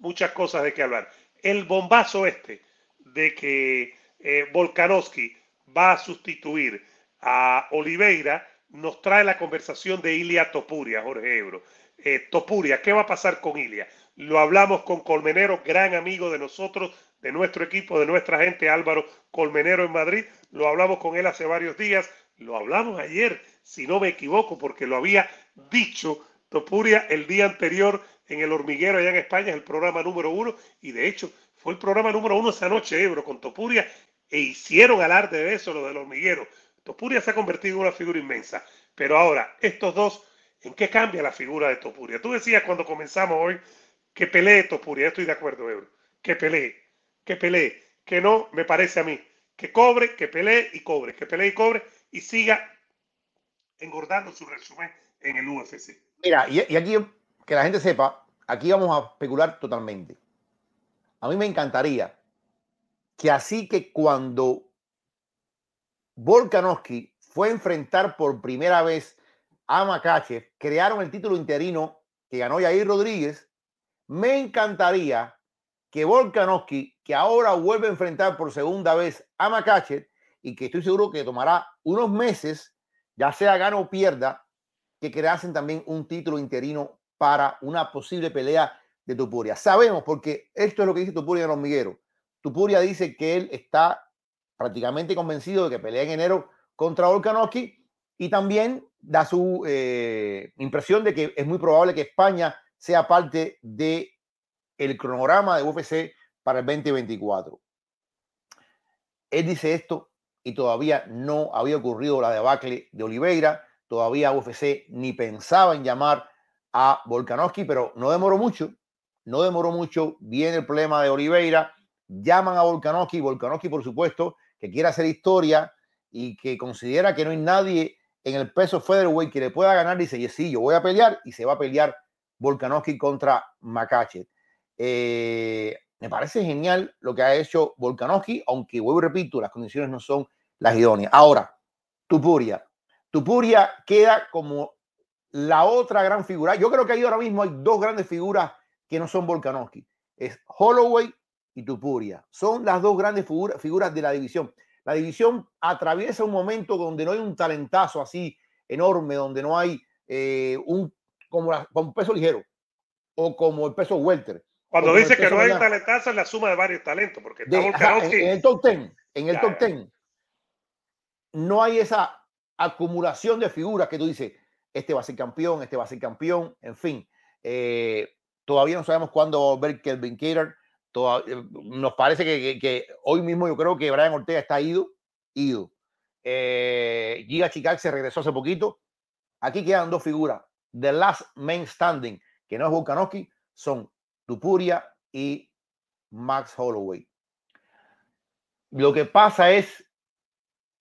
muchas cosas de qué hablar. El bombazo este de que eh, Volkanovski va a sustituir a Oliveira nos trae la conversación de Ilia Topuria, Jorge Ebro. Eh, Topuria, ¿qué va a pasar con Ilia? Lo hablamos con Colmenero, gran amigo de nosotros, de nuestro equipo, de nuestra gente, Álvaro Colmenero en Madrid. Lo hablamos con él hace varios días, lo hablamos ayer, si no me equivoco, porque lo había dicho Topuria el día anterior en El Hormiguero allá en España, es el programa número uno, y de hecho fue el programa número uno esa noche, Ebro, eh, con Topuria, e hicieron alarde de eso, lo del hormiguero. Topuria se ha convertido en una figura inmensa, pero ahora, estos dos, ¿en qué cambia la figura de Topuria? Tú decías cuando comenzamos hoy que pelee Topuria, estoy de acuerdo, Ebro, eh, que pelee, que pelee, que no, me parece a mí, que cobre, que pelee y cobre, que pelee y cobre, y siga engordando su resumen en el UFC. Mira, y, aquí que la gente sepa, aquí vamos a especular totalmente. A mí me encantaría que así que cuando Volkanovski fue a enfrentar por primera vez a Makachev, crearon el título interino que ganó Yair Rodríguez, me encantaría que Volkanovski, que ahora vuelve a enfrentar por segunda vez a Makachev y que estoy seguro que tomará unos meses, ya sea gana o pierda, que creasen también un título interino para una posible pelea de Tupuria. Sabemos, porque esto es lo que dice Tupuria en el Tupuria dice que él está prácticamente convencido de que pelea en enero contra Volkanovski y también da su eh, impresión de que es muy probable que España sea parte de el cronograma de UFC para el 2024. Él dice esto y todavía no había ocurrido la debacle de Oliveira, todavía UFC ni pensaba en llamar a Volkanovski, pero no demoró mucho, no demoró mucho, viene el problema de Oliveira, llaman a Volkanovski, Volkanovski por supuesto que quiere hacer historia y que considera que no hay nadie en el peso featherweight que le pueda ganar, dice, sí, yo voy a pelear y se va a pelear Volkanovski contra Makachev. Eh, me parece genial lo que ha hecho Volkanovski, aunque vuelvo y repito, las condiciones no son las idóneas. Ahora, Tupuria, Tupuria queda como la otra gran figura. Yo creo que ahí ahora mismo hay dos grandes figuras que no son Volkanovski. Es Holloway y Tupuria. Son las dos grandes figuras de la división. La división atraviesa un momento donde no hay un talentazo así enorme, donde no hay eh, un como, peso ligero o como el peso welter. Cuando dice que no hay talentazo es la suma de varios talentos, porque en, el top ten, en el top ten, no hay esa acumulación de figuras que tú dices, este va a ser campeón, este va a ser campeón, en fin. Eh, todavía no sabemos cuándo va a volver Kelvin Kater. Eh, nos parece que, hoy mismo yo creo que Brian Ortega está ido, ido. Eh, Giga Chicago se regresó hace poquito. Aquí quedan dos figuras. de Last Main Standing, que no es Volkanovski, son Tupuria y Max Holloway. Lo que pasa es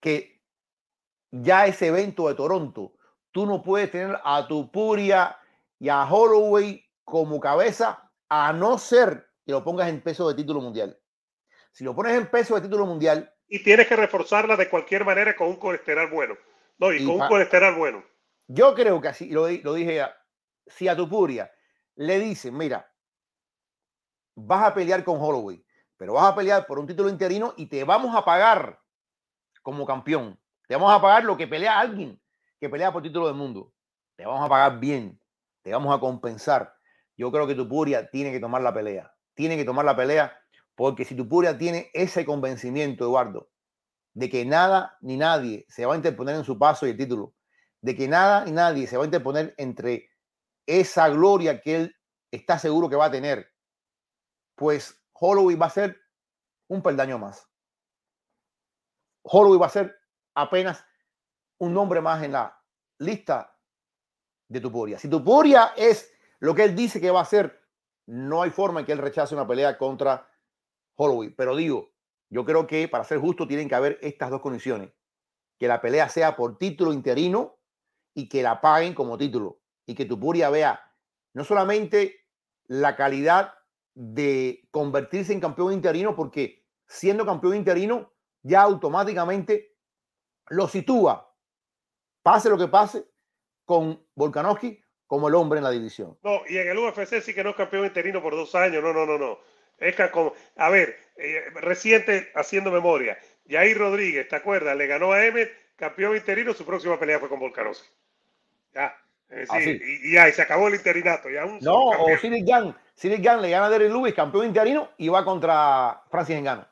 que ya ese evento de Toronto. Tú no puedes tener a Tupuria y a Holloway como cabeza, a no ser que lo pongas en peso de título mundial. Si lo pones en peso de título mundial. Y tienes que reforzarla de cualquier manera con un colesterol bueno. No, con un colesterol bueno. Yo creo que así, lo, dije, ya, si a Tupuria le dicen, mira, vas a pelear con Holloway, pero vas a pelear por un título interino y te vamos a pagar como campeón te vamos a pagar lo que pelea alguien que pelea por título del mundo. Te vamos a pagar bien. Te vamos a compensar. Yo creo que Tupuria tiene que tomar la pelea. Tiene que tomar la pelea porque si Tupuria tiene ese convencimiento, Eduardo, de que nada ni nadie se va a interponer en su paso y el título, de que nada ni nadie se va a interponer entre esa gloria que él está seguro que va a tener, pues Holloway va a ser un peldaño más. Holloway va a ser apenas un nombre más en la lista de Tupuria. Si Tupuria es lo que él dice que va a hacer, no hay forma en que él rechace una pelea contra Holloway. Pero digo, yo creo que para ser justo tienen que haber estas dos condiciones. Que la pelea sea por título interino y que la paguen como título. Y que Tupuria vea no solamente la calidad de convertirse en campeón interino, porque siendo campeón interino ya automáticamente lo sitúa, pase lo que pase, con Volkanovski como el hombre en la división. No, y en el UFC sí que no es campeón interino por dos años, no, no, no, no. Es a ver, eh, reciente haciendo memoria, Jair Rodríguez, ¿te acuerdas? Le ganó a Emmet, campeón interino, su próxima pelea fue con Volkanovski. Ya, y, ahí se acabó el interinato. no, o Cyril Gang, le gana a Derrick Lewis, campeón interino, y va contra Francis Engano.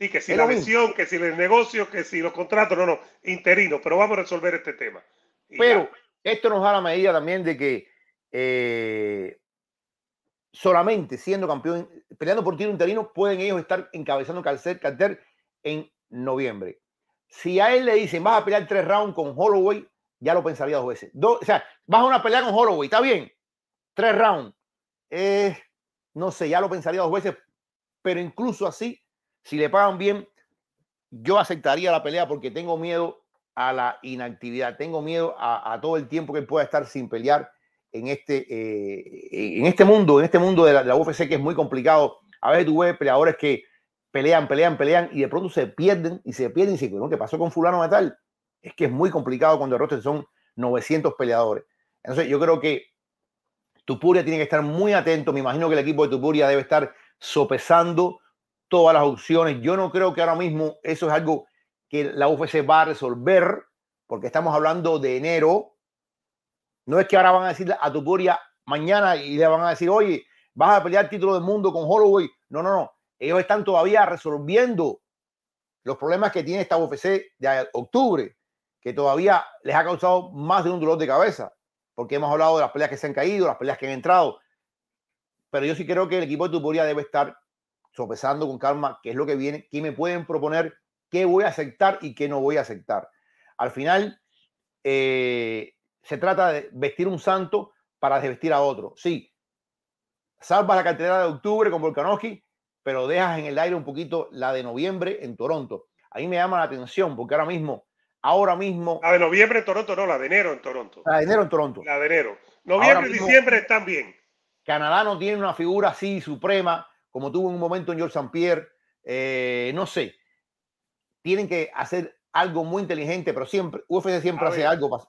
Sí, que si la visión, que si el negocio, que si los contratos, no, no, interino, pero vamos a resolver este tema. pero esto nos da la medida también de que eh, solamente siendo campeón, peleando por tiro interino, pueden ellos estar encabezando Calcer, en noviembre. Si a él le dicen, vas a pelear tres rounds con Holloway, ya lo pensaría dos veces. o sea, vas a una pelea con Holloway, está bien, tres rounds. Eh, no sé, ya lo pensaría dos veces, pero incluso así si le pagan bien, yo aceptaría la pelea porque tengo miedo a la inactividad, tengo miedo a, todo el tiempo que pueda estar sin pelear en este, eh, en este mundo, en este mundo de la, UFC que es muy complicado. A veces tú ves peleadores que pelean, pelean, pelean y de pronto se pierden y se pierden y se dicen, ¿qué pasó con fulano metal? Es que es muy complicado cuando el son 900 peleadores. Entonces yo creo que Tupuria tiene que estar muy atento. Me imagino que el equipo de Tupuria debe estar sopesando todas las opciones. Yo no creo que ahora mismo eso es algo que la UFC va a resolver, porque estamos hablando de enero. No es que ahora van a decir a Tuporia mañana y le van a decir, oye, vas a pelear título del mundo con Holloway. No, no, no. Ellos están todavía resolviendo los problemas que tiene esta UFC de octubre, que todavía les ha causado más de un dolor de cabeza, porque hemos hablado de las peleas que se han caído, las peleas que han entrado. Pero yo sí creo que el equipo de Tuporia debe estar tropezando con calma qué es lo que viene, qué me pueden proponer, qué voy a aceptar y qué no voy a aceptar. Al final, eh, se trata de vestir un santo para desvestir a otro. Sí, salvas la catedral de octubre con Volkanovski, pero dejas en el aire un poquito la de noviembre en Toronto. Ahí me llama la atención porque ahora mismo, ahora mismo. La de noviembre en Toronto, no, la de enero en Toronto. La de enero en Toronto. La de enero. Noviembre y diciembre están bien. Canadá no tiene una figura así suprema como tuvo en un momento en George St. Pierre, eh, no sé. Tienen que hacer algo muy inteligente, pero siempre, UFC siempre hace algo.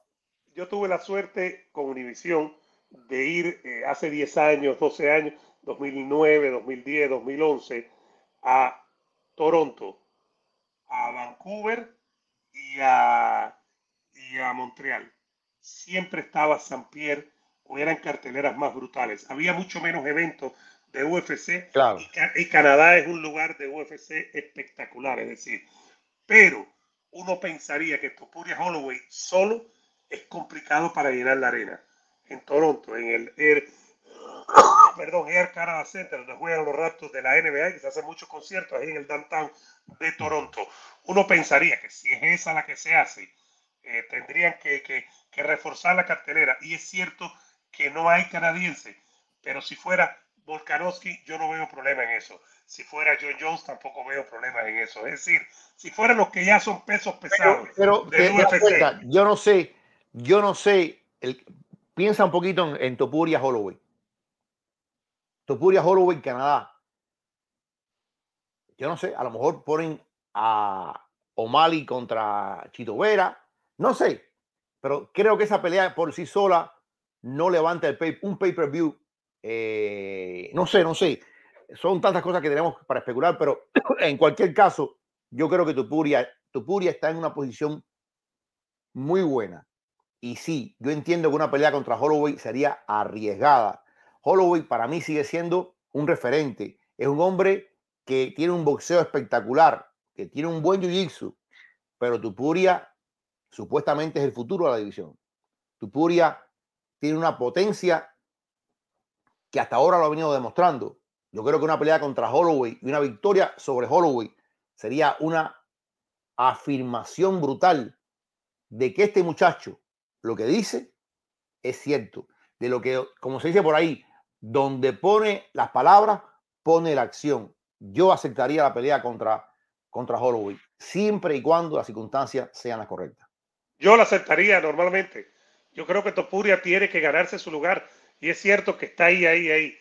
Yo tuve la suerte con Univision de ir eh, hace 10 años, 12 años, 2009, 2010, 2011, a Toronto, a Vancouver y a, y a Montreal. Siempre estaba San Pierre, o eran carteleras más brutales. Había mucho menos eventos de UFC. Claro. Y, Canadá es un lugar de UFC espectacular, es decir. Pero uno pensaría que Tupuria Holloway solo es complicado para llenar la arena. En Toronto, en el Air, perdón, Air Canada Center, donde juegan los ratos de la NBA, que se hacen muchos conciertos ahí en el downtown de Toronto. Uno pensaría que si es esa la que se hace, eh, tendrían que, que reforzar la cartelera. Y es cierto que no hay canadiense, pero si fuera Volkanovski, yo no veo problema en eso. Si fuera Joe Jones, tampoco veo problemas en eso. Es decir, si fueran los que ya son pesos pesados. Pero, yo no sé, yo no sé. piensa un poquito en, Topuria Holloway. Topuria Holloway, Canadá. Yo no sé, a lo mejor ponen a O'Malley contra Chito Vera. No sé, pero creo que esa pelea por sí sola no levanta el un pay-per-view eh, no sé, no sé. Son tantas cosas que tenemos para especular, pero en cualquier caso, yo creo que Tupuria, Tupuria está en una posición muy buena. Y sí, yo entiendo que una pelea contra Holloway sería arriesgada. Holloway para mí sigue siendo un referente. Es un hombre que tiene un boxeo espectacular, que tiene un buen jiu-jitsu, pero Tupuria supuestamente es el futuro de la división. Tupuria tiene una potencia que hasta ahora lo ha venido demostrando. Yo creo que una pelea contra Holloway y una victoria sobre Holloway sería una afirmación brutal de que este muchacho lo que dice es cierto. De lo que, como se dice por ahí, donde pone las palabras, pone la acción. Yo aceptaría la pelea contra, contra Holloway, siempre y cuando las circunstancias sean las correctas. Yo la aceptaría normalmente. Yo creo que Topuria tiene que ganarse su lugar y es cierto que está ahí, ahí, ahí,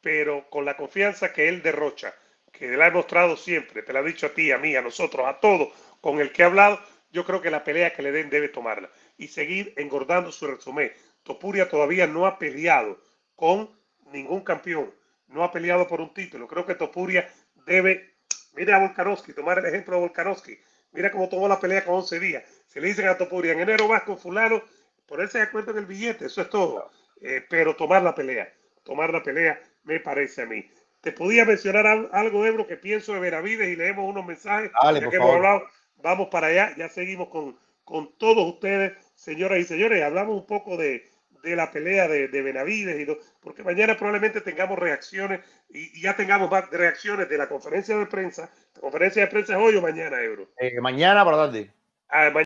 pero con la confianza que él derrocha, que le ha mostrado siempre, te lo ha dicho a ti, a mí, a nosotros, a todos, con el que ha hablado, yo creo que la pelea que le den debe tomarla y seguir engordando su resumen. Topuria todavía no ha peleado con ningún campeón, no ha peleado por un título. Creo que Topuria debe, mira a Volkanovski, tomar el ejemplo de Volkanovski. Mira cómo tomó la pelea con 11 días. Si le dicen a Topuria, en enero vas con fulano, ponerse de acuerdo en el billete, eso es todo. Eh, pero tomar la pelea, tomar la pelea me parece a mí. Te podía mencionar algo, Ebro, que pienso de Benavides y leemos unos mensajes Vamos para allá, ya seguimos con, con todos ustedes, señoras y señores. Hablamos un poco de, la pelea de, Benavides, y porque mañana probablemente tengamos reacciones y, ya tengamos más reacciones de la conferencia de prensa. conferencia de prensa hoy o mañana, Ebro. Eh, mañana para